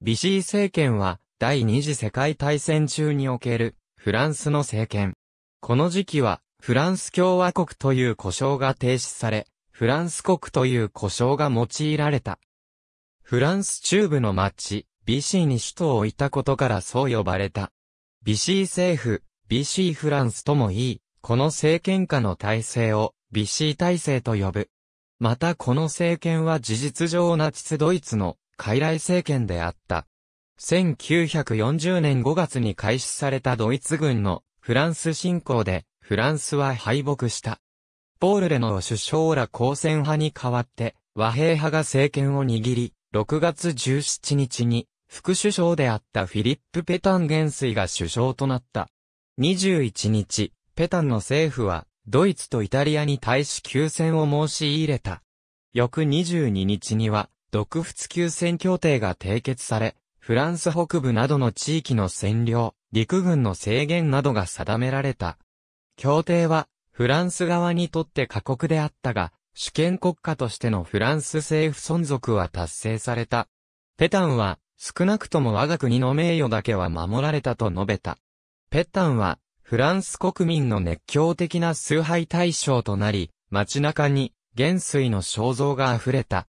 ビシー政権は第二次世界大戦中におけるフランスの政権。この時期はフランス共和国という呼称が停止され、フランス国という呼称が用いられた。フランス中部の町、ビシーに首都を置いたことからそう呼ばれた。ビシー政府、ビシーフランスともいい、この政権下の体制をビシー体制と呼ぶ。またこの政権は事実上ナチスドイツの傀儡政権であった。1940年5月に開始されたドイツ軍のフランス侵攻で、フランスは敗北した。ポール・レノー首相ら交戦派に代わって、和平派が政権を握り、6月17日に、副首相であったフィリップ・ペタン元帥が首相となった。21日、ペタンの政府は、ドイツとイタリアに対し休戦を申し入れた。翌22日には、独仏休戦協定が締結され、フランス北部などの地域の占領、陸軍の制限などが定められた。協定は、フランス側にとって過酷であったが、主権国家としてのフランス政府存続は達成された。ペタンは、少なくとも我が国の名誉だけは守られたと述べた。ペタンは、フランス国民の熱狂的な崇拝対象となり、街中に、元帥の肖像が溢れた。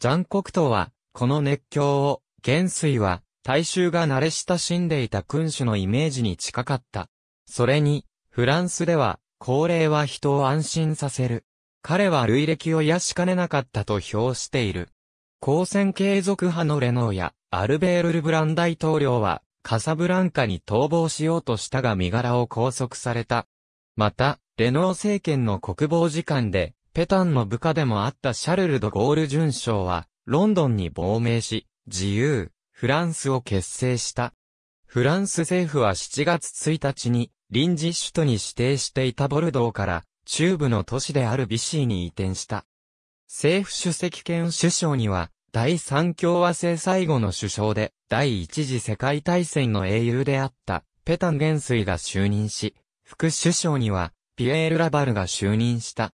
残酷とは、この熱狂を、元帥は、大衆が慣れ親しんでいた君主のイメージに近かった。それに、フランスでは、高齢は人を安心させる。彼は類歴を癒しかねなかったと評している。公選継続派のレノーや、アルベール・ルブラン大統領は、カサブランカに逃亡しようとしたが身柄を拘束された。また、レノー政権の国防次官で、ペタンの部下でもあったシャルル・ド・ゴール巡将は、ロンドンに亡命し、自由、フランスを結成した。フランス政府は7月1日に、臨時首都に指定していたボルドーから、中部の都市であるビシーに移転した。政府主席兼首相には、第三共和制最後の首相で、第一次世界大戦の英雄であった、ペタン元帥が就任し、副首相には、ピエール・ラバルが就任した。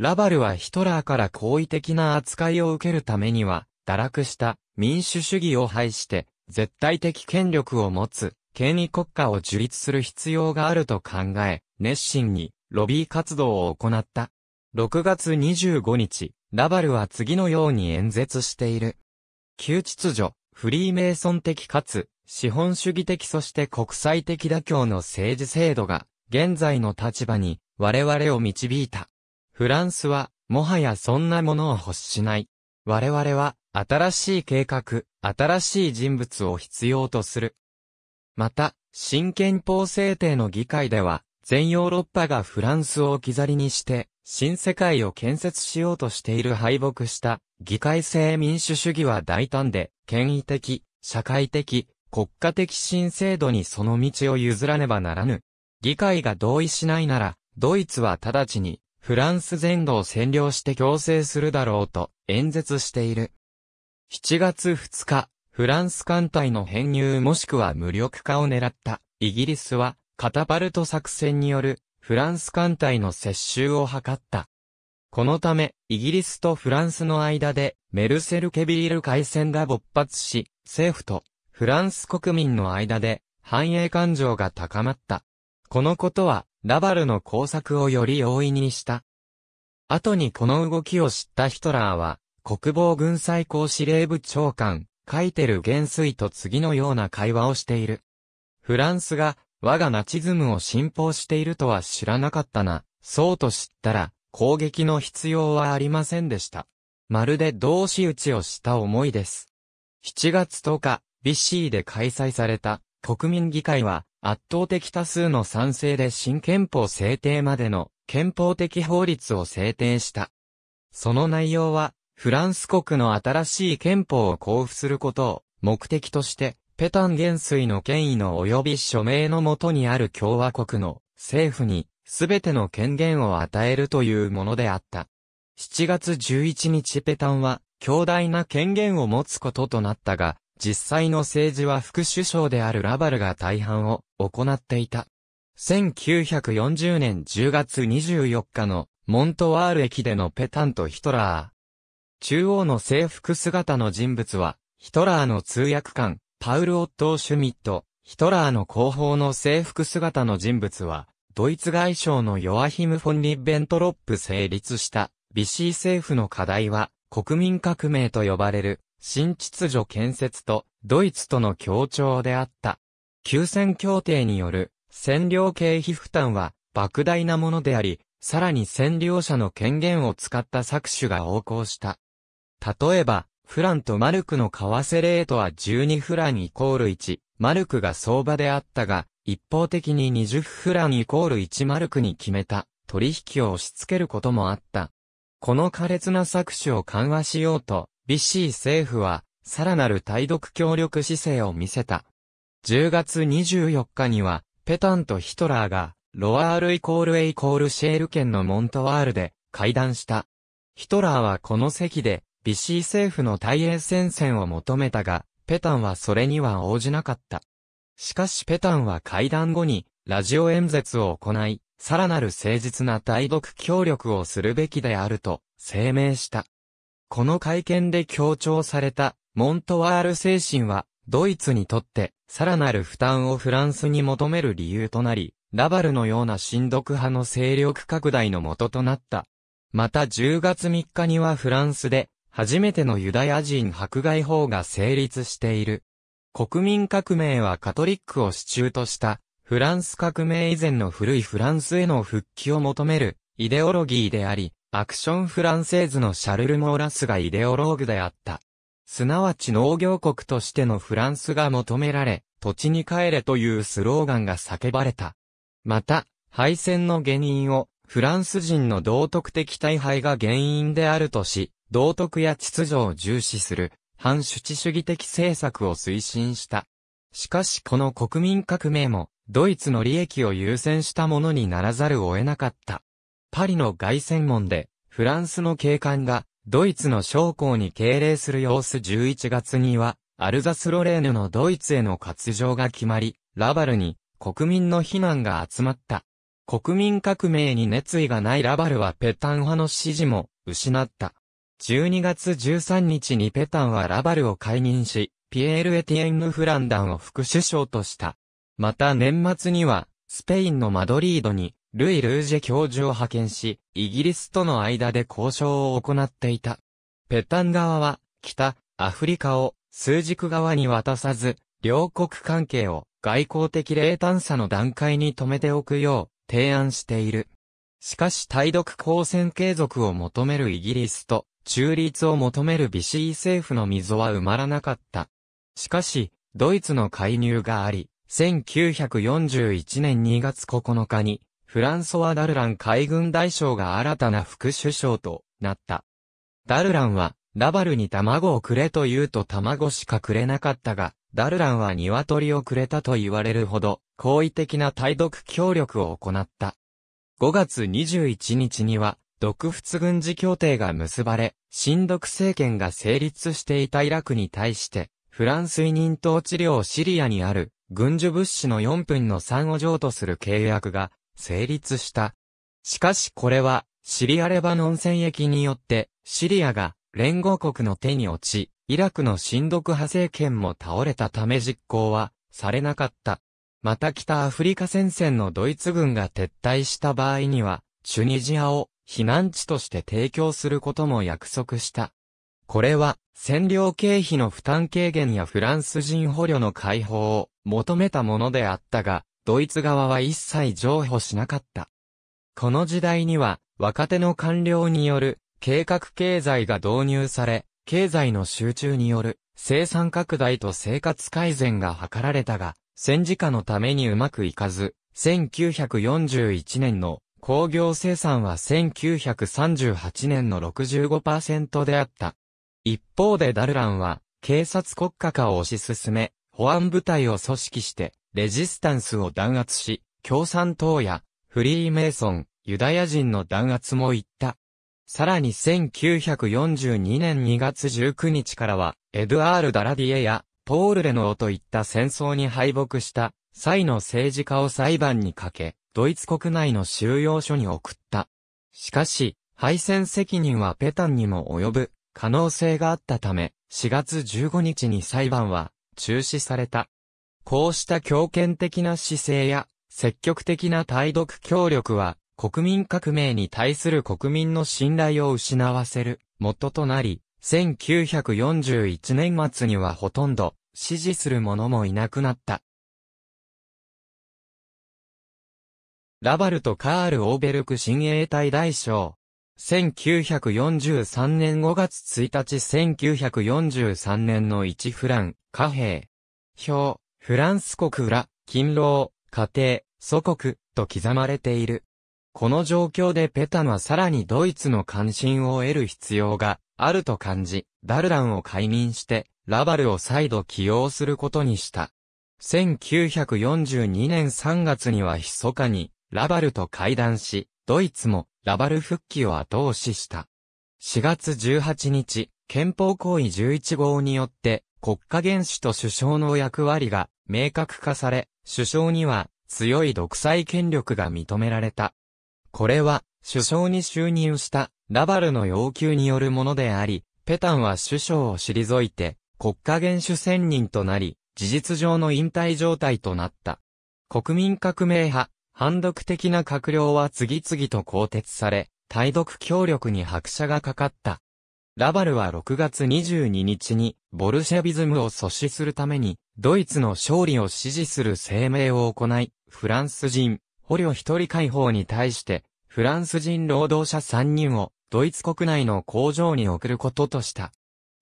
ラバルはヒトラーから好意的な扱いを受けるためには、堕落した民主主義を排して、絶対的権力を持つ、権威国家を樹立する必要があると考え、熱心にロビー活動を行った。6月25日、ラバルは次のように演説している。旧秩序、フリーメイソン的かつ、資本主義的そして国際的妥協の政治制度が、現在の立場に、我々を導いた。フランスは、もはやそんなものを欲しない。我々は、新しい計画、新しい人物を必要とする。また、新憲法制定の議会では、全ヨーロッパがフランスを置き去りにして、新世界を建設しようとしている敗北した議会制民主主義は大胆で、権威的、社会的、国家的新制度にその道を譲らねばならぬ。議会が同意しないなら、ドイツは直ちにフランス全土を占領して強制するだろうと演説している。7月2日、フランス艦隊の編入もしくは無力化を狙ったイギリスはカタパルト作戦によるフランス艦隊の接収を図った。このため、イギリスとフランスの間で、メルセルケビリル海戦が勃発し、政府とフランス国民の間で、繁栄感情が高まった。このことは、ラバルの工作をより容易にした。後にこの動きを知ったヒトラーは、国防軍最高司令部長官、カイテル元帥と次のような会話をしている。フランスが我がナチズムを信奉しているとは知らなかったな。そうと知ったら、攻撃の必要はありませんでした。まるで同志打ちをした思いです。7月10日、ビシーで開催された国民議会は、圧倒的多数の賛成で新憲法制定までの憲法的法律を制定した。その内容は、フランス国の新しい憲法を交付することを目的として、ペタン元帥の権威の及び署名のもとにある共和国の政府に全ての権限を与えるというものであった。7月11日ペタンは強大な権限を持つこととなったが、実際の政治は副首相であるラバルが大半を行っていた。1940年10月24日のモントワール駅でのペタンとヒトラー。中央の制服姿の人物は、ヒトラーの通訳官、パウル・オットー・シュミット、ヒトラーの後方の制服姿の人物は、ドイツ外相のヨアヒム・フォン・リッベントロップ成立した、ビシー政府の課題は、国民革命と呼ばれる、新秩序建設とドイツとの協調であった。休戦協定による占領経費負担は莫大なものであり、さらに占領者の権限を使った搾取が横行した。例えば、フランとマルクの為替レートは12フランイコール1、マルクが相場であったが、一方的に20フランイコール1マルクに決めた取引を押し付けることもあった。この苛烈な搾取を緩和しようと、BC 政府は、さらなる対独協力姿勢を見せた。10月24日には、ペタンとヒトラーが、ロワールイコールエイコールシェール県のモントワールで会談した。ヒトラーはこの席で、ビシー政府の対英戦線を求めたが、ペタンはそれには応じなかった。しかしペタンは会談後に、ラジオ演説を行い、さらなる誠実な対独協力をするべきであると、声明した。この会見で強調された、モントワール精神は、ドイツにとって、さらなる負担をフランスに求める理由となり、ラバルのような親独派の勢力拡大の元となった。また10月3日にはフランスで、初めてのユダヤ人迫害法が成立している。国民革命はカトリックを支柱とした、フランス革命以前の古いフランスへの復帰を求める、イデオロギーであり、アクションフランセーズのシャルル・モーラスがイデオローグであった。すなわち農業国としてのフランスが求められ、土地に帰れというスローガンが叫ばれた。また、敗戦の原因を、フランス人の道徳的大敗が原因であるとし、道徳や秩序を重視する、反主治主義的政策を推進した。しかしこの国民革命も、ドイツの利益を優先したものにならざるを得なかった。パリの凱旋門で、フランスの警官が、ドイツの将校に敬礼する様子11月には、アルザスロレーヌのドイツへの割譲が決まり、ラバルに国民の非難が集まった。国民革命に熱意がないラバルはペタン派の支持も失った。12月13日にペタンはラバルを解任し、ピエール・エティエンヌ・フランダンを副首相とした。また年末には、スペインのマドリードに、ルイ・ルージェ教授を派遣し、イギリスとの間で交渉を行っていた。ペタン側は、北、アフリカを、数軸側に渡さず、両国関係を、外交的冷淡さの段階に止めておくよう、提案している。しかし対独交戦継続を求めるイギリスと、中立を求めるビシー政府の溝は埋まらなかった。しかし、ドイツの介入があり、1941年2月9日に、フランソワ・ダルラン海軍大将が新たな副首相となった。ダルランは、ラバルに卵をくれと言うと卵しかくれなかったが、ダルランは鶏をくれたと言われるほど、好意的な対独協力を行った。5月21日には、独仏軍事協定が結ばれ、新独政権が成立していたイラクに対して、フランス委任統治領シリアにある、軍需物資の4分の3を譲渡する契約が成立した。しかしこれは、シリアレバノン戦役によって、シリアが連合国の手に落ち、イラクの親独派政権も倒れたため実行はされなかった。また北アフリカ戦線のドイツ軍が撤退した場合には、チュニジアを避難地として提供することも約束した。これは、占領経費の負担軽減やフランス人捕虜の解放を求めたものであったが、ドイツ側は一切譲歩しなかった。この時代には、若手の官僚による計画経済が導入され、経済の集中による生産拡大と生活改善が図られたが、戦時下のためにうまくいかず、1941年の工業生産は1938年の65%であった。一方でダルランは、警察国家化を推し進め、保安部隊を組織して、レジスタンスを弾圧し、共産党やフリーメイソン、ユダヤ人の弾圧も行った。さらに1942年2月19日からは、エドアール・ダラディエやポール・レノーといった戦争に敗北した際の政治家を裁判にかけ、ドイツ国内の収容所に送った。しかし、敗戦責任はペタンにも及ぶ可能性があったため、4月15日に裁判は中止された。こうした強権的な姿勢や、積極的な対独協力は、国民革命に対する国民の信頼を失わせる、元となり、1941年末にはほとんど、支持する者もいなくなった。ラバルとカール・オーベルク親衛隊大将。1943年5月1日1943年の1フラン、貨幣。表、フランス国裏、勤労、家庭、祖国、と刻まれている。この状況でペタンはさらにドイツの関心を得る必要があると感じ、ダルランを解任して、ラバルを再度起用することにした。1942年3月には密かに、ラバルと会談し、ドイツもラバル復帰を後押しした。4月18日、憲法行為11号によって、国家元首と首相の役割が明確化され、首相には強い独裁権力が認められた。これは首相に就任したラバルの要求によるものであり、ペタンは首相を退いて国家元首選任となり、事実上の引退状態となった。国民革命派、反独的な閣僚は次々と更迭され、対独協力に拍車がかかった。ラバルは6月22日に、ボルシェビズムを阻止するために、ドイツの勝利を支持する声明を行い、フランス人、捕虜一人解放に対して、フランス人労働者3人を、ドイツ国内の工場に送ることとした。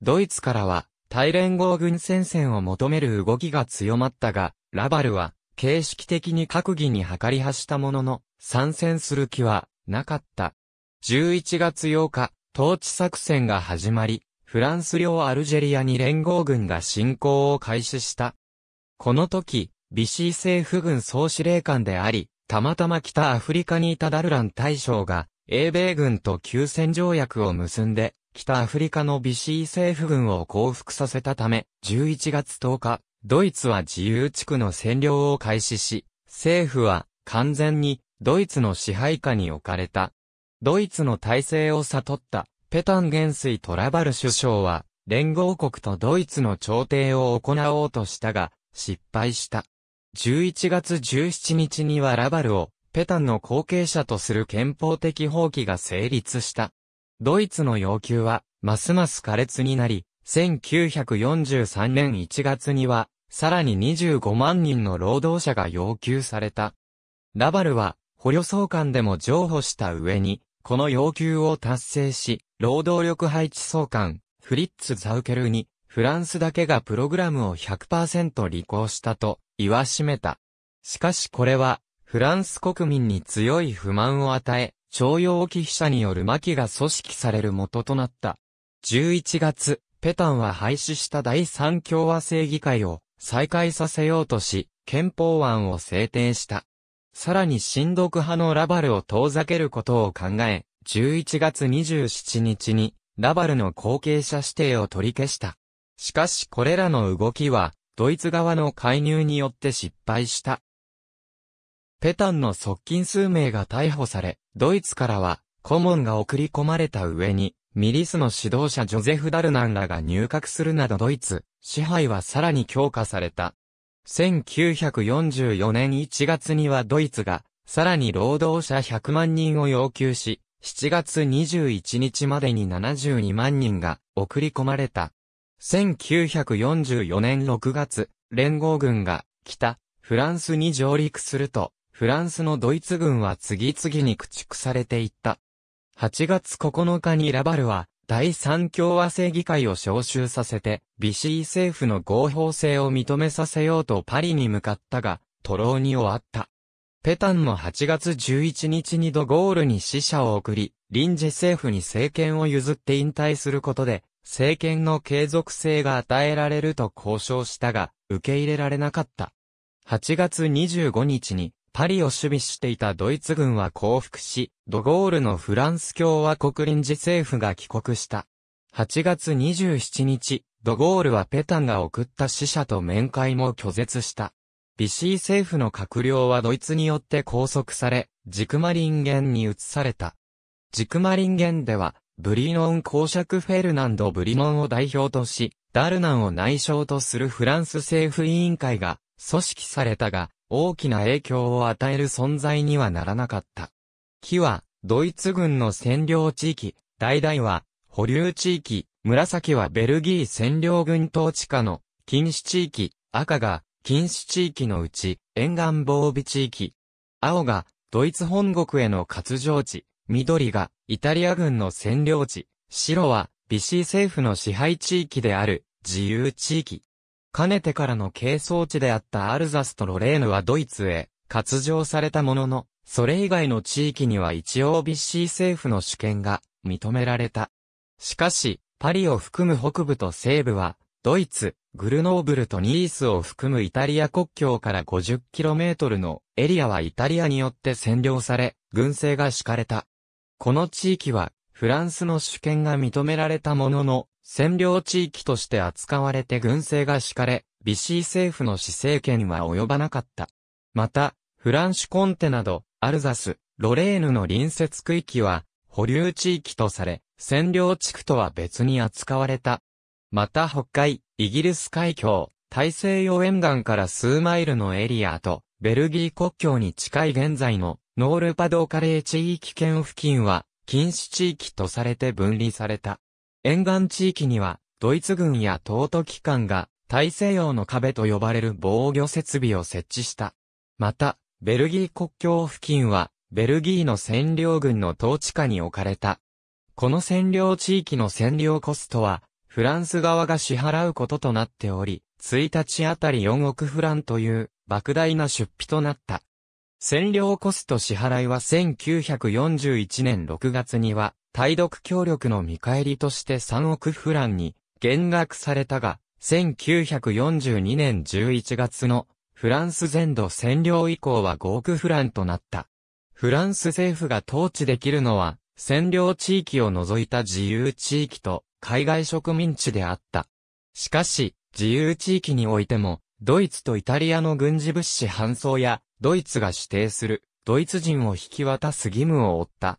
ドイツからは、対連合軍戦線を求める動きが強まったが、ラバルは、形式的に閣議に計りはしたものの、参戦する気は、なかった。11月8日、統治作戦が始まり、フランス領アルジェリアに連合軍が侵攻を開始した。この時、ビシー政府軍総司令官であり、たまたま北アフリカにいたダルラン大将が、英米軍と休戦条約を結んで、北アフリカのビシー政府軍を降伏させたため、11月10日、ドイツは自由地区の占領を開始し、政府は完全にドイツの支配下に置かれた。ドイツの体制を悟った、ペタン元帥トラバル首相は、連合国とドイツの調停を行おうとしたが、失敗した。11月17日にはラバルを、ペタンの後継者とする憲法的放棄が成立した。ドイツの要求は、ますます苛烈になり、1943年1月には、さらに25万人の労働者が要求された。ラバルは、捕虜送還でも譲歩した上に、この要求を達成し、労働力配置総監、フリッツ・ザウケルに、フランスだけがプログラムを100%履行したと言わしめた。しかしこれは、フランス国民に強い不満を与え、徴用機避者による巻が組織される元となった。11月、ペタンは廃止した第三共和制議会を再開させようとし、憲法案を制定した。さらに親読派のラバルを遠ざけることを考え、11月27日に、ラバルの後継者指定を取り消した。しかしこれらの動きは、ドイツ側の介入によって失敗した。ペタンの側近数名が逮捕され、ドイツからは、顧問が送り込まれた上に、ミリスの指導者ジョゼフ・ダルナンらが入閣するなどドイツ、支配はさらに強化された。1944年1月にはドイツが、さらに労働者100万人を要求し、7月21日までに72万人が送り込まれた。1944年6月、連合軍が北、フランスに上陸すると、フランスのドイツ軍は次々に駆逐されていった。8月9日にラバルは、第三共和制議会を招集させて、ビシー政府の合法性を認めさせようとパリに向かったが、徒労に終わった。ペタンも8月11日にドゴールに死者を送り、臨時政府に政権を譲って引退することで、政権の継続性が与えられると交渉したが、受け入れられなかった。8月25日に、パリを守備していたドイツ軍は降伏し、ドゴールのフランス共和国臨時政府が帰国した。8月27日、ドゴールはペタンが送った死者と面会も拒絶した。ビシー政府の閣僚はドイツによって拘束され、ジクマリンゲンに移された。ジクマリンゲンでは、ブリノン公爵フェルナンド・ブリノンを代表とし、ダルナンを内相とするフランス政府委員会が組織されたが、大きな影響を与える存在にはならなかった。木は、ドイツ軍の占領地域、橙は、保留地域、紫はベルギー占領軍統治下の禁止地域、赤が禁止地域のうち沿岸防備地域、青がドイツ本国への割譲地、緑がイタリア軍の占領地、白はビシー政府の支配地域である自由地域。かねてからの係争地であったアルザスとロレーヌはドイツへ、割譲されたものの、それ以外の地域には一応ビッシー政府の主権が認められた。しかし、パリを含む北部と西部は、ドイツ、グルノーブルとニースを含むイタリア国境から 50km のエリアはイタリアによって占領され、軍政が敷かれた。この地域は、フランスの主権が認められたものの、占領地域として扱われて軍政が敷かれ、ビシー政府の施政権は及ばなかった。また、フランシュコンテなど、アルザス、ロレーヌの隣接区域は、保留地域とされ、占領地区とは別に扱われた。また北海、イギリス海峡、大西洋沿岸から数マイルのエリアと、ベルギー国境に近い現在のノールパドーカレー地域圏付近は、禁止地域とされて分離された。沿岸地域には、ドイツ軍や東都機関が、大西洋の壁と呼ばれる防御設備を設置した。また、ベルギー国境付近は、ベルギーの占領軍の統治下に置かれた。この占領地域の占領コストは、フランス側が支払うこととなっており、1日あたり4億フランという莫大な出費となった。占領コスト支払いは1941年6月には対独協力の見返りとして3億フランに減額されたが、1942年11月のフランス全土占領以降は5億フランとなった。フランス政府が統治できるのは、占領地域を除いた自由地域と海外植民地であった。しかし、自由地域においても、ドイツとイタリアの軍事物資搬送や、ドイツが指定する、ドイツ人を引き渡す義務を負った。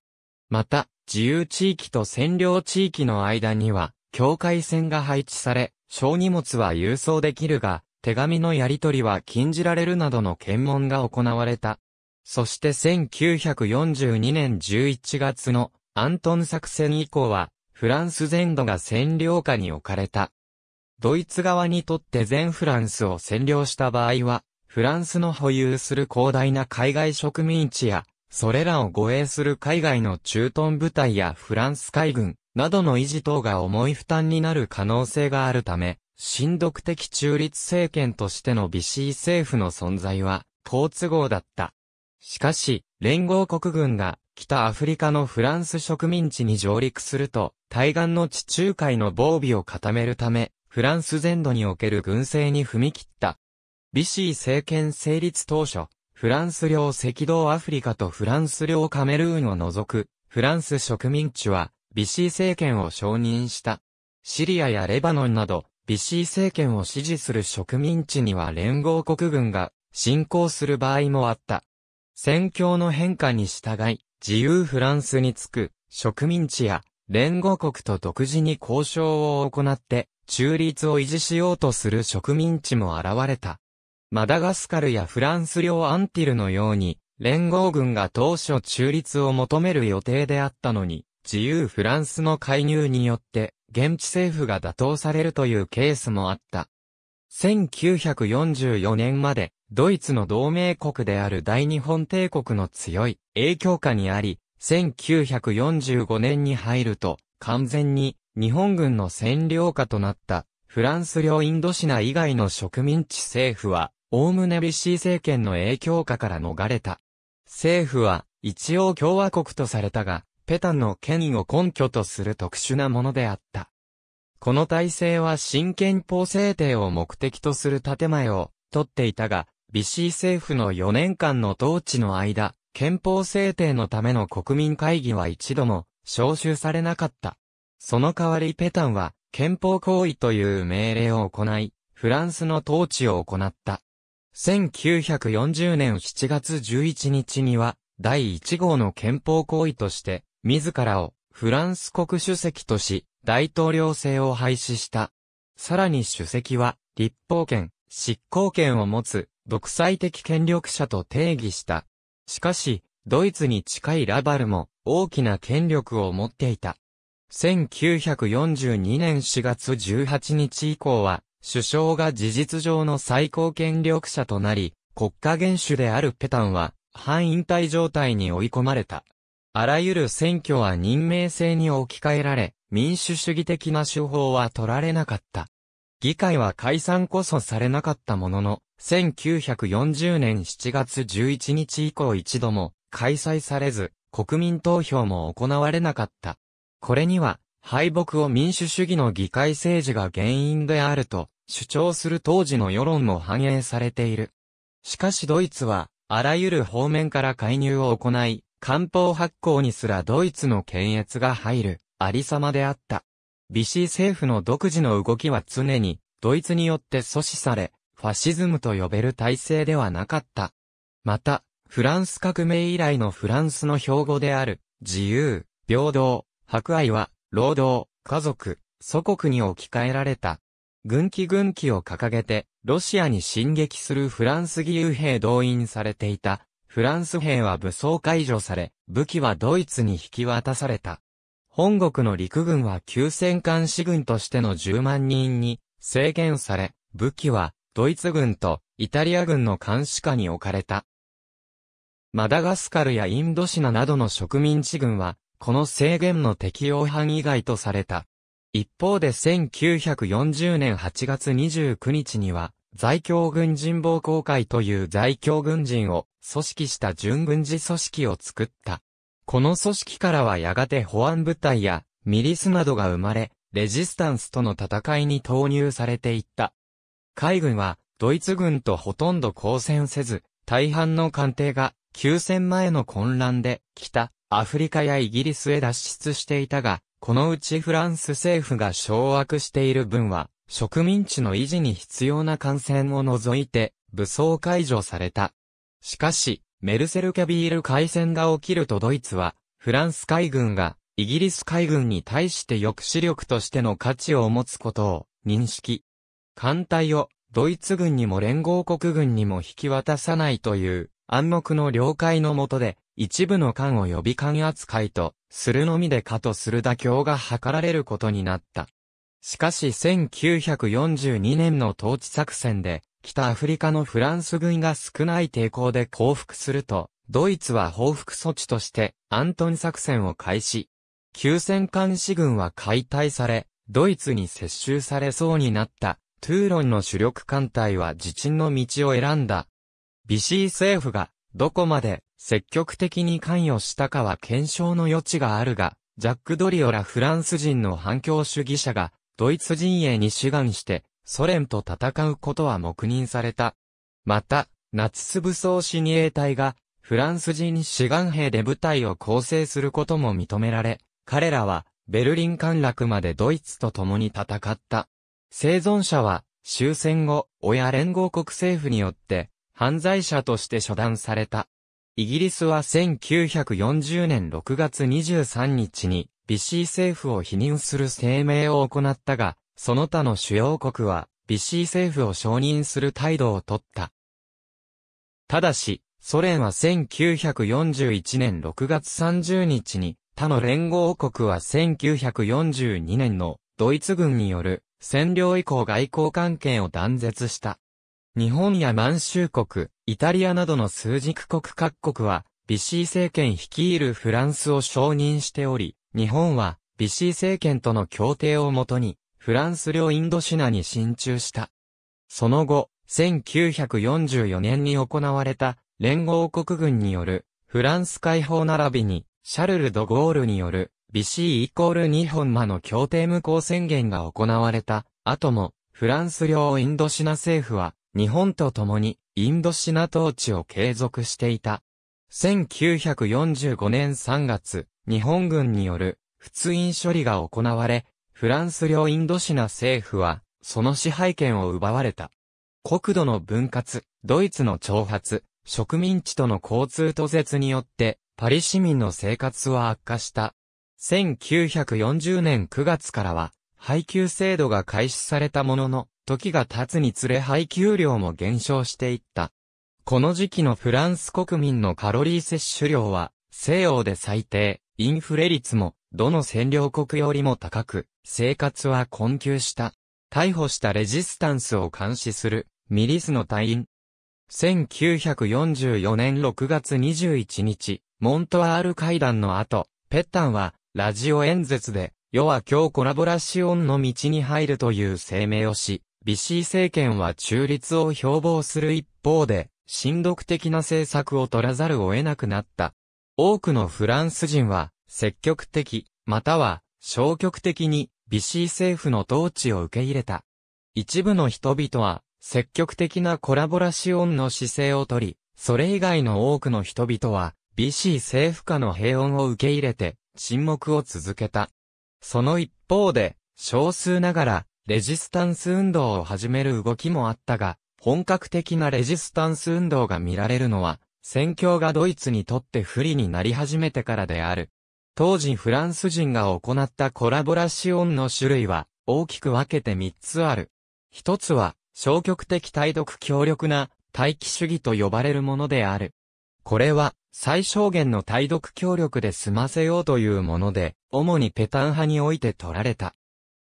また、自由地域と占領地域の間には、境界線が配置され、小荷物は郵送できるが、手紙のやり取りは禁じられるなどの検問が行われた。そして1942年11月のアントン作戦以降は、フランス全土が占領下に置かれた。ドイツ側にとって全フランスを占領した場合は、フランスの保有する広大な海外植民地やそれらを護衛する海外の駐屯部隊やフランス海軍などの維持等が重い負担になる可能性があるため、親独的中立政権としてのビシー政府の存在は好都合だった。しかし、連合国軍が北アフリカのフランス植民地に上陸すると、対岸の地中海の防備を固めるため、フランス全土における軍政に踏み切った。ビシー政権成立当初、フランス領赤道アフリカとフランス領カメルーンを除く、フランス植民地は、ビシー政権を承認した。シリアやレバノンなど、ビシー政権を支持する植民地には連合国軍が侵攻する場合もあった。戦況の変化に従い、自由フランスにつく植民地や連合国と独自に交渉を行って中立を維持しようとする植民地も現れた。マダガスカルやフランス領アンティルのように、連合軍が当初中立を求める予定であったのに、自由フランスの介入によって、現地政府が打倒されるというケースもあった。1944年まで、ドイツの同盟国である大日本帝国の強い影響下にあり、1945年に入ると、完全に日本軍の占領下となった、フランス領インドシナ以外の植民地政府は、おおむねビッシー政権の影響下から逃れた。政府は、一応共和国とされたが、ペタンの権威を根拠とする特殊なものであった。この体制は新憲法制定を目的とする建前を取っていたが、ビシー政府の4年間の統治の間、憲法制定のための国民会議は一度も招集されなかった。その代わりペタンは憲法行為という命令を行い、フランスの統治を行った。1940年7月11日には、第1号の憲法行為として、自らをフランス国主席とし、大統領制を廃止した。さらに主席は、立法権、執行権を持つ、独裁的権力者と定義した。しかし、ドイツに近いラバルも、大きな権力を持っていた。1942年4月18日以降は、首相が事実上の最高権力者となり、国家元首であるペタンは、反引退状態に追い込まれた。あらゆる選挙は任命制に置き換えられ、民主主義的な手法は取られなかった。議会は解散こそされなかったものの、1940年7月11日以降一度も開催されず、国民投票も行われなかった。これには、敗北を民主主義の議会政治が原因であると主張する当時の世論も反映されている。しかしドイツは、あらゆる方面から介入を行い、漢方発行にすらドイツの検閲が入る、ありさまであった。ビシー政府の独自の動きは常に、ドイツによって阻止され、ファシズムと呼べる体制ではなかった。また、フランス革命以来のフランスの標語である、自由、平等、博愛は、労働、家族、祖国に置き換えられた。軍旗軍旗を掲げて、ロシアに進撃するフランス義勇兵動員されていた。フランス兵は武装解除され、武器はドイツに引き渡された。本国の陸軍は急戦艦士軍としての10万人に制限され、武器はドイツ軍とイタリア軍の監視下に置かれた。マダガスカルやインドシナなどの植民地軍はこの制限の適用範囲外とされた。一方で1940年8月29日には、在京軍人防行会という在京軍人を組織した準軍事組織を作った。この組織からはやがて保安部隊やミリスなどが生まれ、レジスタンスとの戦いに投入されていった。海軍はドイツ軍とほとんど交戦せず、大半の艦艇が休戦前の混乱で来た。アフリカやイギリスへ脱出していたが、このうちフランス政府が掌握している分は、植民地の維持に必要な艦船を除いて、武装解除された。しかし、メルセルキャビール海戦が起きるとドイツは、フランス海軍が、イギリス海軍に対して抑止力としての価値を持つことを認識。艦隊をドイツ軍にも連合国軍にも引き渡さないという暗黙の了解のもとで一部の艦を予備艦扱いと、するのみでかとする妥協が図られることになった。しかし1942年の統治作戦で、北アフリカのフランス軍が少ない抵抗で降伏すると、ドイツは報復措置として、アントン作戦を開始。休戦艦士軍は解体され、ドイツに接収されそうになった、トゥーロンの主力艦隊は自沈の道を選んだ。ビシー政府が、どこまで積極的に関与したかは検証の余地があるが、ジャック・ドリオらフランス人の反共主義者が、ドイツ陣営に志願して、ソ連と戦うことは黙認された。また、ナチス武装に衛隊が、フランス人志願兵で部隊を構成することも認められ、彼らは、ベルリン陥落までドイツと共に戦った。生存者は、終戦後、親連合国政府によって、犯罪者として処断された。イギリスは1940年6月23日に、ビシー政府を否認する声明を行ったが、その他の主要国は、ビシー政府を承認する態度をとった。ただし、ソ連は1941年6月30日に、他の連合国は1942年のドイツ軍による占領以降外交関係を断絶した。日本や満州国、イタリアなどの枢軸国各国は、ビシー政権率いるフランスを承認しており、日本は、ビシー政権との協定をもとに、フランス領インドシナに進駐した。その後、1944年に行われた、連合国軍による、フランス解放並びに、シャルル・ド・ゴールによる、ビシーイコール日本間の協定無効宣言が行われた、後も、フランス領インドシナ政府は、日本と共に、インドシナ統治を継続していた。1945年3月、日本軍による普通院処理が行われ、フランス領インドシナ政府は、その支配権を奪われた。国土の分割、ドイツの挑発、植民地との交通途絶によって、パリ市民の生活は悪化した。1940年9月からは、配給制度が開始されたものの、時が経つにつれ配給量も減少していった。この時期のフランス国民のカロリー摂取量は、西欧で最低、インフレ率も、どの占領国よりも高く、生活は困窮した。逮捕したレジスタンスを監視する、ミリスの隊員。1944年6月21日、モントアール会談の後、ペッタンは、ラジオ演説で、世は今日コラボラシオンの道に入るという声明をし、ビシー政権は中立を標榜する一方で、親独的な政策を取らざるを得なくなった。多くのフランス人は、積極的、または消極的に、ビシー政府の統治を受け入れた。一部の人々は、積極的なコラボラシオンの姿勢をとり、それ以外の多くの人々は、ビシー政府下の平穏を受け入れて、沈黙を続けた。その一方で、少数ながら、レジスタンス運動を始める動きもあったが、本格的なレジスタンス運動が見られるのは、戦況がドイツにとって不利になり始めてからである。当時フランス人が行ったコラボラシオンの種類は、大きく分けて3つある。1つは、消極的対独強力な、待機主義と呼ばれるものである。これは、最小限の対独協力で済ませようというもので、主にペタン派において取られた。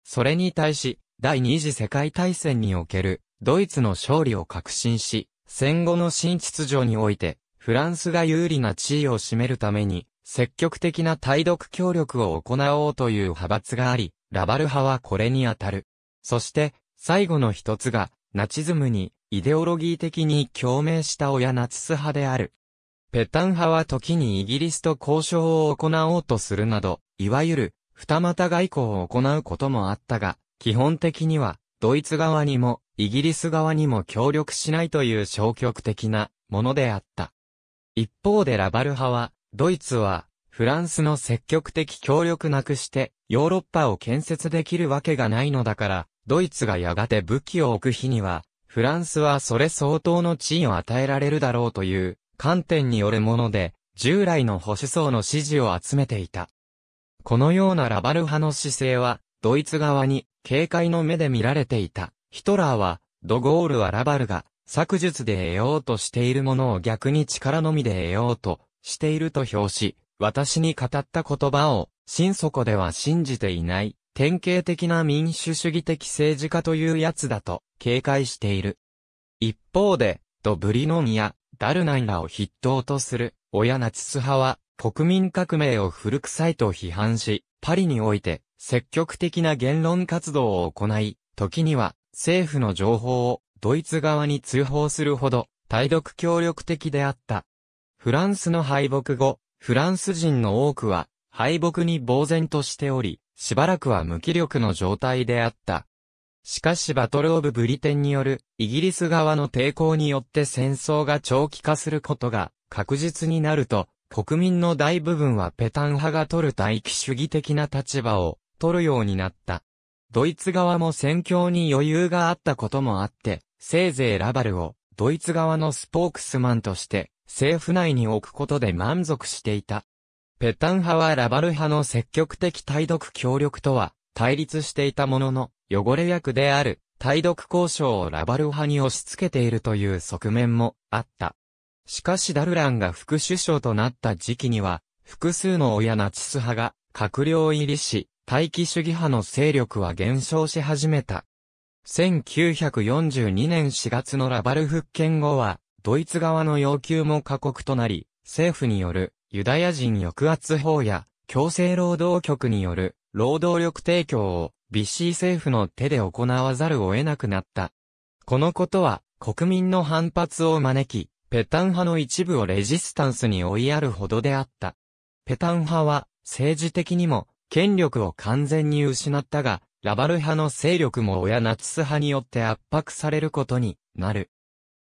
それに対し、第二次世界大戦におけるドイツの勝利を確信し、戦後の新秩序において、フランスが有利な地位を占めるために、積極的な対独協力を行おうという派閥があり、ラバル派はこれに当たる。そして、最後の一つが、ナチズムに、イデオロギー的に共鳴した親ナチス派である。ペタン派は時にイギリスと交渉を行おうとするなど、いわゆる、二股外交を行うこともあったが、基本的には、ドイツ側にも、イギリス側にも協力しないという消極的なものであった。一方でラバル派は、ドイツは、フランスの積極的協力なくして、ヨーロッパを建設できるわけがないのだから、ドイツがやがて武器を置く日には、フランスはそれ相当の地位を与えられるだろうという観点によるもので、従来の保守層の支持を集めていた。このようなラバル派の姿勢は、ドイツ側に警戒の目で見られていた。ヒトラーは、ドゴールはラバルが、作術で得ようとしているものを逆に力のみで得ようとしていると表し、私に語った言葉を、心底では信じていない、典型的な民主主義的政治家というやつだと、警戒している。一方で、ドブリノンや、ダルナンらを筆頭とする、親ナチス派は、国民革命を古臭いと批判し、パリにおいて、積極的な言論活動を行い、時には、政府の情報を、ドイツ側に通報するほど、対独協力的であった。フランスの敗北後、フランス人の多くは、敗北に呆然としており、しばらくは無気力の状態であった。しかしバトルオブブリテンによるイギリス側の抵抗によって戦争が長期化することが確実になると国民の大部分はペタン派が取る待機主義的な立場を取るようになった。ドイツ側も戦況に余裕があったこともあって、せいぜいラバルをドイツ側のスポークスマンとして政府内に置くことで満足していた。ペタン派はラバル派の積極的対独協力とは対立していたものの、汚れ役である対独交渉をラバル派に押し付けているという側面もあった。しかしダルランが副首相となった時期には、複数の親ナチス派が閣僚入りし、待機主義派の勢力は減少し始めた。1942年4月のラバル復権後は、ドイツ側の要求も過酷となり、政府によるユダヤ人抑圧法や強制労働局による労働力提供をビッシー政府の手で行わざるを得なくなった。このことは国民の反発を招き、ペタン派の一部をレジスタンスに追いやるほどであった。ペタン派は政治的にも権力を完全に失ったが、ラバル派の勢力も親ナチス派によって圧迫されることになる。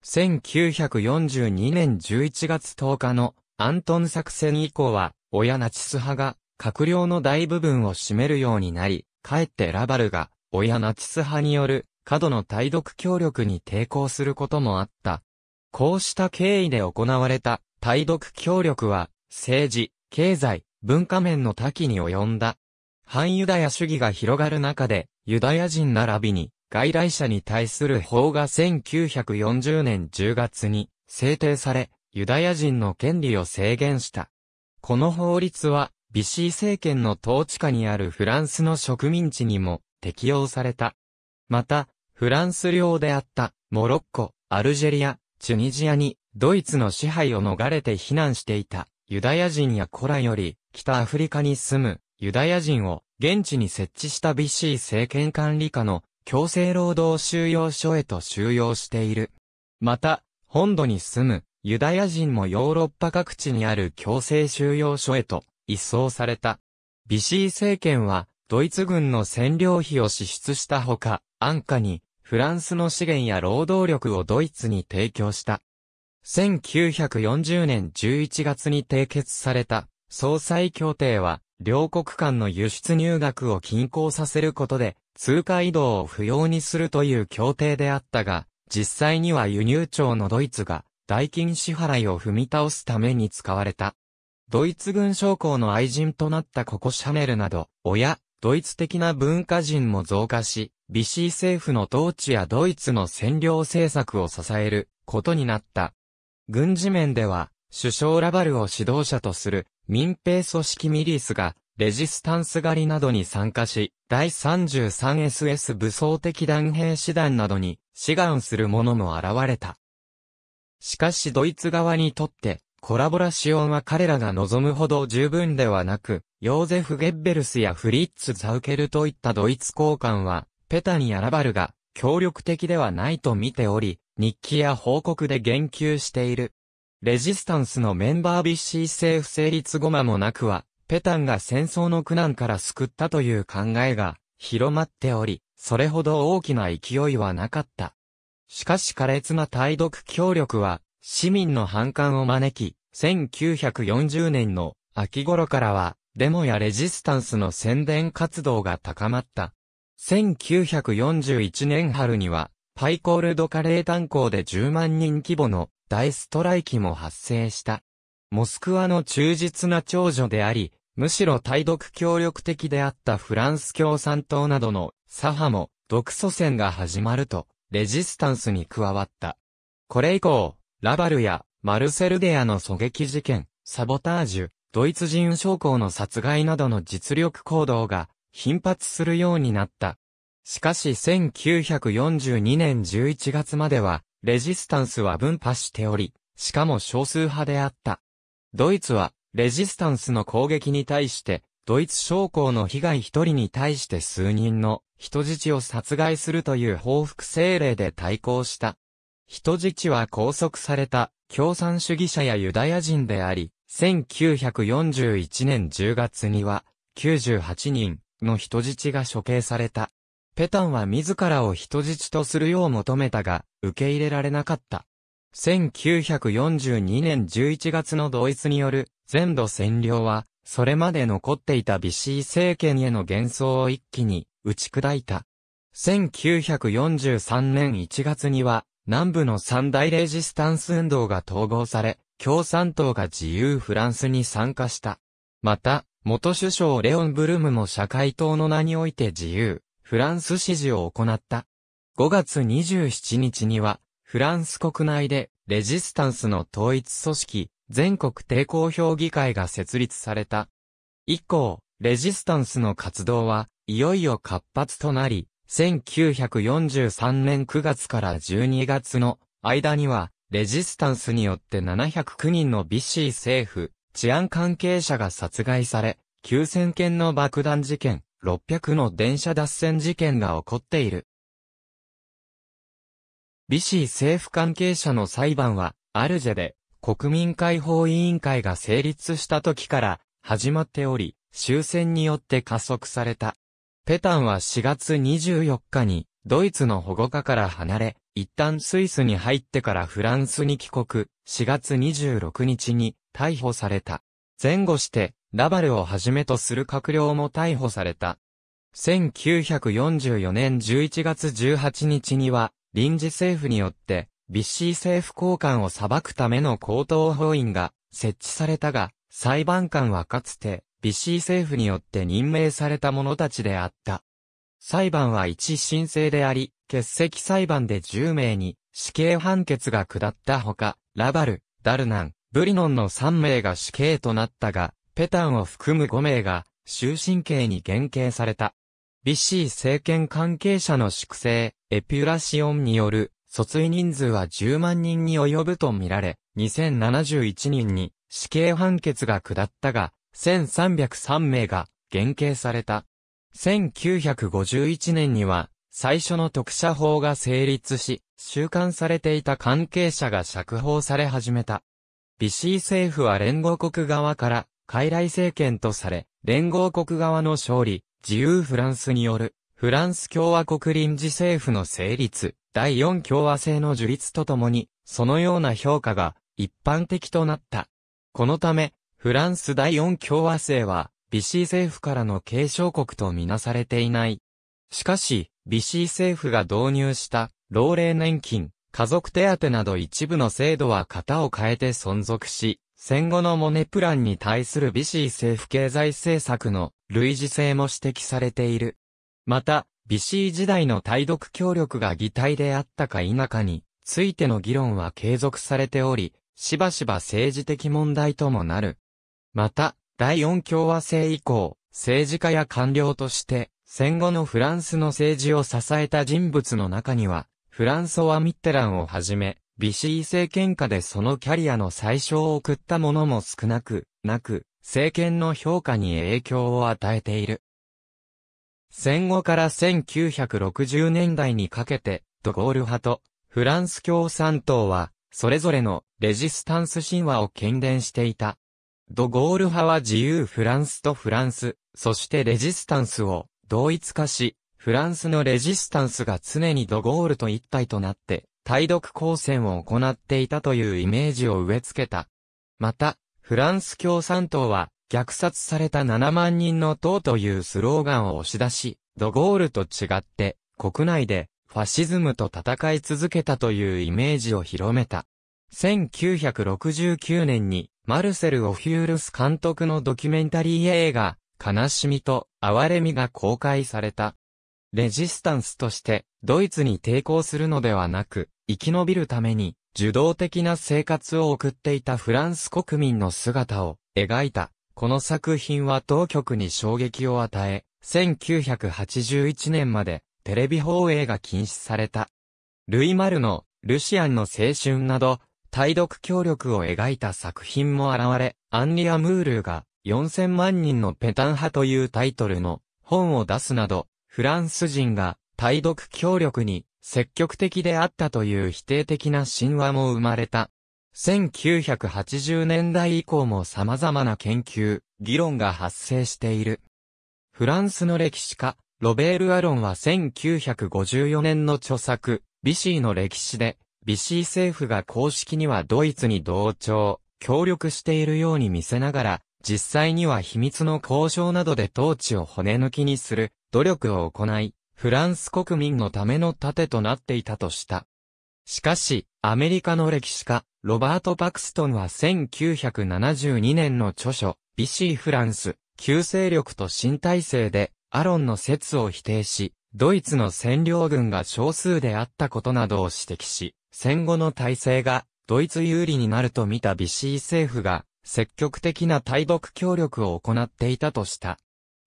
1942年11月10日のアントン作戦以降は、親ナチス派が閣僚の大部分を占めるようになり、かえってラバルが親ナチス派による過度の対独協力に抵抗することもあった。こうした経緯で行われた対独協力は、政治、経済、文化面の多岐に及んだ。反ユダヤ主義が広がる中で、ユダヤ人並びに外来者に対する法が1940年10月に制定され、ユダヤ人の権利を制限した。この法律は、ビシー政権の統治下にあるフランスの植民地にも適用された。また、フランス領であったモロッコ、アルジェリア、チュニジアにドイツの支配を逃れて避難していたユダヤ人や古来より北アフリカに住むユダヤ人を現地に設置したビシー政権管理下の強制労働収容所へと収容している。また、本土に住むユダヤ人もヨーロッパ各地にある強制収容所へと一掃された。ビシー政権はドイツ軍の占領費を支出したほか、安価にフランスの資源や労働力をドイツに提供した。1940年11月に締結された総裁協定は、両国間の輸出入額を均衡させることで、通貨移動を不要にするという協定であったが、実際には輸入庁のドイツが、代金支払いを踏み倒すために使われた。ドイツ軍将校の愛人となったココ・シャネルなど、親、ドイツ的な文化人も増加し、ビシー政府の統治やドイツの占領政策を支えることになった。軍事面では、首相ラバルを指導者とする民兵組織ミリースが、レジスタンス狩りなどに参加し、第 33SS 武装的弾兵師団などに志願する者も現れた。しかしドイツ側にとって、コラボラシオンは彼らが望むほど十分ではなく、ヨーゼフ・ゲッベルスやフリッツ・ザウケルといったドイツ高官は、ペタニやラバルが協力的ではないと見ており、日記や報告で言及している。レジスタンスのメンバービッシー政府成立後間もなくは、ペタンが戦争の苦難から救ったという考えが広まっており、それほど大きな勢いはなかった。しかし苛烈な対独協力は、市民の反感を招き、1940年の秋頃からは、デモやレジスタンスの宣伝活動が高まった。1941年春には、パイコールドカレー炭鉱で10万人規模の大ストライキも発生した。モスクワの忠実な長女であり、むしろ対独協力的であったフランス共産党などの左派も独祖戦が始まると、レジスタンスに加わった。これ以降、ラバルやマルセルデアの狙撃事件、サボタージュ、ドイツ人将校の殺害などの実力行動が頻発するようになった。しかし1942年11月までは、レジスタンスは分派しており、しかも少数派であった。ドイツは、レジスタンスの攻撃に対して、ドイツ将校の被害一人に対して数人の人質を殺害するという報復政令で対抗した。人質は拘束された共産主義者やユダヤ人であり、1941年10月には98人、の人質が処刑された。ペタンは自らを人質とするよう求めたが、受け入れられなかった。1942年11月のドイツによる全土占領は、それまで残っていたビシー政権への幻想を一気に打ち砕いた。1943年1月には、南部の三大レジスタンス運動が統合され、共産党が自由フランスに参加した。また、元首相レオン・ブルムも社会党の名において自由、フランス支持を行った。5月27日には、フランス国内で、レジスタンスの統一組織、全国抵抗評議会が設立された。以降、レジスタンスの活動は、いよいよ活発となり、1943年9月から12月の間には、レジスタンスによって709人のビシー政府、治安関係者が殺害され、9000件の爆弾事件、600の電車脱線事件が起こっている。ビシー政府関係者の裁判は、アルジェで国民解放委員会が成立した時から始まっており、終戦によって加速された。ペタンは4月24日にドイツの保護下から離れ、一旦スイスに入ってからフランスに帰国、4月26日に逮捕された。前後して、ラバルをはじめとする閣僚も逮捕された。1944年11月18日には、臨時政府によって、ビッシー政府高官を裁くための高等法院が設置されたが、裁判官はかつて、ビッシー政府によって任命された者たちであった。裁判は一申請であり、欠席裁判で10名に死刑判決が下ったほか、ラバル、ダルナン、ブリノンの3名が死刑となったが、ペタンを含む5名が終身刑に減刑された。ビシー政権関係者の粛清、エピュラシオンによる訴追人数は10万人に及ぶとみられ、2071人に死刑判決が下ったが、1303名が減刑された。1951年には、最初の特赦法が成立し、収監されていた関係者が釈放され始めた。ビシー政府は連合国側から、傀儡政権とされ、連合国側の勝利、自由フランスによる、フランス共和国臨時政府の成立、第4共和制の樹立とともに、そのような評価が、一般的となった。このため、フランス第4共和制は、ビシー政府からの継承国とみなされていない。しかし、ビシー政府が導入した、老齢年金、家族手当など一部の制度は型を変えて存続し、戦後のモネプランに対するビシー政府経済政策の類似性も指摘されている。また、ビシー時代の対独協力が擬態であったか否かについての議論は継続されており、しばしば政治的問題ともなる。また、第四共和制以降、政治家や官僚として、戦後のフランスの政治を支えた人物の中には、フランソワ・ミッテランをはじめ、ビシー政権下でそのキャリアの最小を送ったものも少なく、なく、政権の評価に影響を与えている。戦後から1960年代にかけて、ドゴール派とフランス共産党は、それぞれのレジスタンス神話を喧伝していた。ドゴール派は自由フランスとフランス、そしてレジスタンスを同一化し、フランスのレジスタンスが常にドゴールと一体となって、対独抗戦を行っていたというイメージを植え付けた。また、フランス共産党は、虐殺された7万人の党というスローガンを押し出し、ドゴールと違って、国内でファシズムと戦い続けたというイメージを広めた。1969年に、マルセル・オフュールス監督のドキュメンタリー映画、悲しみと哀れみが公開された。レジスタンスとしてドイツに抵抗するのではなく、生き延びるために受動的な生活を送っていたフランス国民の姿を描いた。この作品は当局に衝撃を与え、1981年までテレビ放映が禁止された。ルイ・マルのルシアンの青春など、対読協力を描いた作品も現れ、アンリア・ムールが4000万人のペタン派というタイトルの本を出すなど、フランス人が対読協力に積極的であったという否定的な神話も生まれた。1980年代以降も様々な研究、議論が発生している。フランスの歴史家、ロベール・アロンは1954年の著作、ビシーの歴史で、ビシー政府が公式にはドイツに同調、協力しているように見せながら、実際には秘密の交渉などで統治を骨抜きにする、努力を行い、フランス国民のための盾となっていたとした。しかし、アメリカの歴史家、ロバート・パクストンは1972年の著書、ビシー・フランス、旧勢力と新体制で、アロンの説を否定し、ドイツの占領軍が少数であったことなどを指摘し、戦後の体制がドイツ有利になると見たビシー政府が積極的な対独協力を行っていたとした。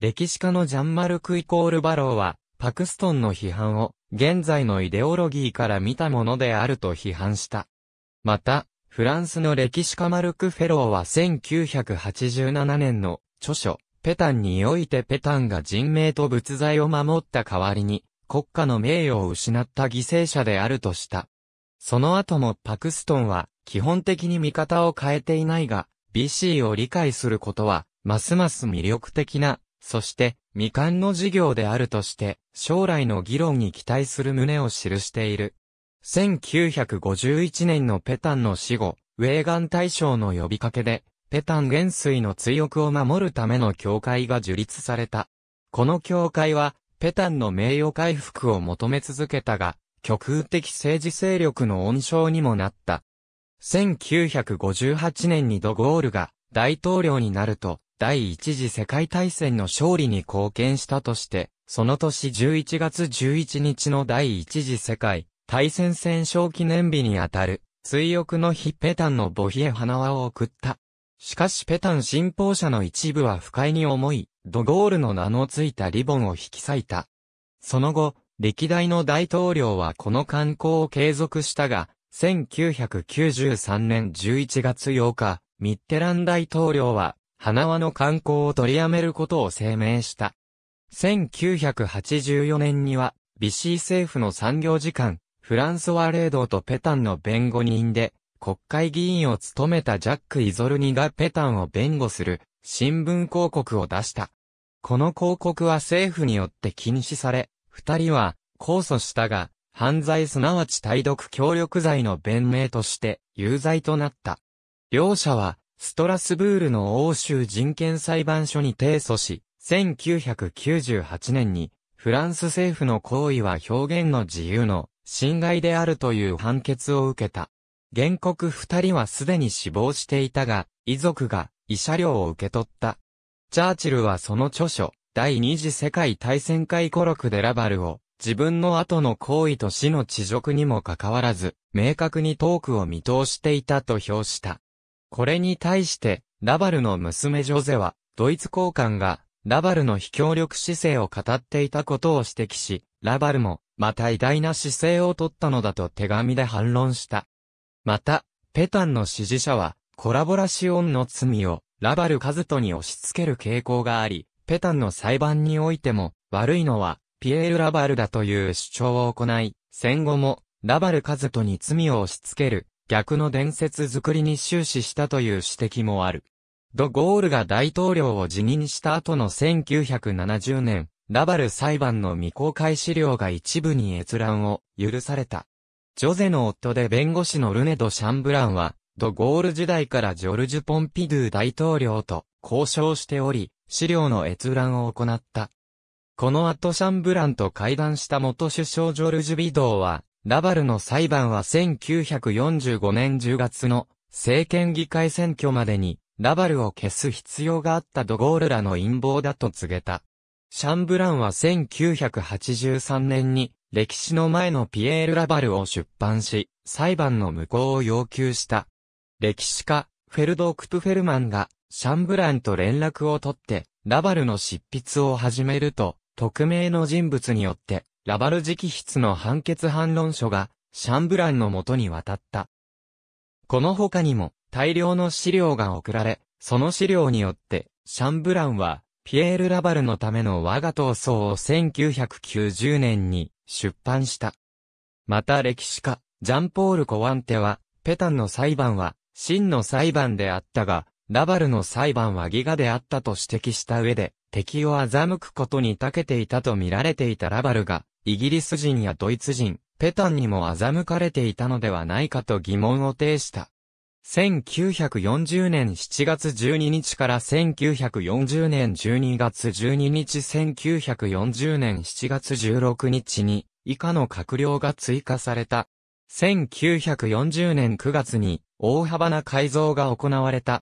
歴史家のジャンマルク・イコール・バローは、パクストンの批判を、現在のイデオロギーから見たものであると批判した。また、フランスの歴史家マルク・フェローは1987年の著書、ペタンにおいてペタンが人命と仏材を守った代わりに、国家の名誉を失った犠牲者であるとした。その後もパクストンは、基本的に見方を変えていないが、BC を理解することは、ますます魅力的なそして、未完の事業であるとして、将来の議論に期待する旨を記している。1951年のペタンの死後、ウェーガン大将の呼びかけで、ペタン元帥の追憶を守るための教会が樹立された。この教会は、ペタンの名誉回復を求め続けたが、極右的政治勢力の温床にもなった。1958年にドゴールが大統領になると、第一次世界大戦の勝利に貢献したとして、その年11月11日の第一次世界大戦戦勝記念日にあたる、追憶の日ペタンのボヒへ花輪を送った。しかしペタン信奉者の一部は不快に思い、ドゴールの名のついたリボンを引き裂いた。その後、歴代の大統領はこの観光を継続したが、1993年11月8日、ミッテラン大統領は花輪の観光を取りやめることを声明した。1984年には、ビシー政府の産業次官、フランソワ・レードとペタンの弁護人で、国会議員を務めたジャック・イゾルニがペタンを弁護する新聞広告を出した。この広告は政府によって禁止され、二人は控訴したが、犯罪すなわち対独・協力罪の弁明として有罪となった。両者はストラスブールの欧州人権裁判所に提訴し、1998年に、フランス政府の行為は表現の自由の侵害であるという判決を受けた。原告二人はすでに死亡していたが、遺族が慰謝料を受け取った。チャーチルはその著書、第二次世界大戦回顧録でラバルを、自分の後の行為と死の恥辱にもかかわらず、明確にトークを見通していたと評した。これに対して、ラバルの娘ジョゼは、ドイツ高官が、ラバルの非協力姿勢を語っていたことを指摘し、ラバルも、また偉大な姿勢を取ったのだと手紙で反論した。また、ペタンの支持者は、コラボラシオンの罪を、ラバルカズトに押し付ける傾向があり、ペタンの裁判においても、悪いのは、ピエール・ラバルだという主張を行い、戦後も、ラバルカズトに罪を押し付ける、逆の伝説作りに終始したという指摘もある。ド・ゴールが大統領を辞任した後の1970年、ラバル裁判の未公開資料が一部に閲覧を許された。ジョゼの夫で弁護士のルネド・シャンブランは、ド・ゴール時代からジョルジュ・ポンピドゥ大統領と交渉しており、資料の閲覧を行った。この後シャンブランと会談した元首相ジョルジュ・ビドーは、ラバルの裁判は1945年10月の政権議会選挙までにラバルを消す必要があったドゴールらの陰謀だと告げた。シャンブランは1983年に歴史の前のピエール・ラバルを出版し、裁判の無効を要求した。歴史家、フェルド・クプフェルマンが、シャンブランと連絡を取って、ラバルの執筆を始めると、匿名の人物によって、ラバル直筆の判決反論書が、シャンブランの元に渡った。この他にも、大量の資料が送られ、その資料によって、シャンブランは、ピエール・ラバルのための我が闘争を1990年に出版した。また歴史家、ジャンポール・コワンテは、ペタンの裁判は、真の裁判であったが、ラバルの裁判はギガであったと指摘した上で、敵を欺くことに長けていたと見られていたラバルが、イギリス人やドイツ人、ペタンにも欺かれていたのではないかと疑問を呈した。1940年7月12日から1940年12月12日1940年7月16日に以下の閣僚が追加された。1940年9月に大幅な改造が行われた。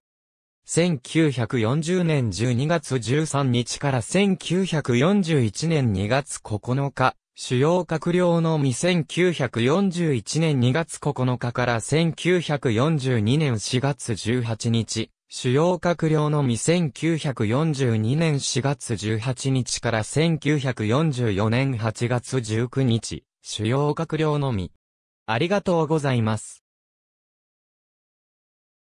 1940年12月13日から1941年2月9日、主要閣僚のみ1941年2月9日から1942年4月18日、主要閣僚のみ1942年4月18日から1944年8月19日、主要閣僚のみ。ありがとうございます。